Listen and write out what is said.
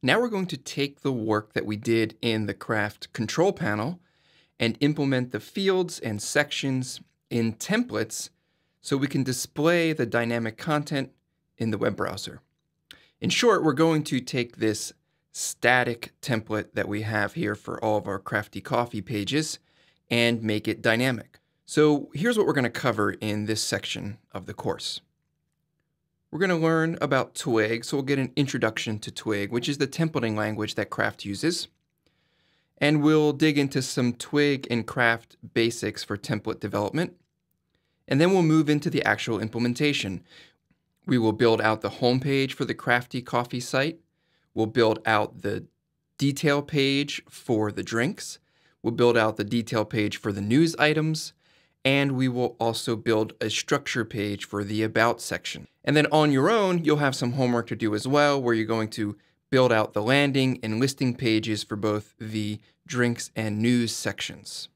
Now we're going to take the work that we did in the craft control panel and implement the fields and sections in templates so we can display the dynamic content in the web browser. In short, we're going to take this static template that we have here for all of our Crafty Coffee pages and make it dynamic. So here's what we're going to cover in this section of the course. We're going to learn about Twig, so we'll get an introduction to Twig, which is the templating language that Craft uses. And we'll dig into some Twig and Craft basics for template development. And then we'll move into the actual implementation. We will build out the homepage for the Crafty Coffee site. We'll build out the detail page for the drinks. We'll build out the detail page for the news items and we will also build a structure page for the About section. And then on your own, you'll have some homework to do as well, where you're going to build out the landing and listing pages for both the drinks and news sections.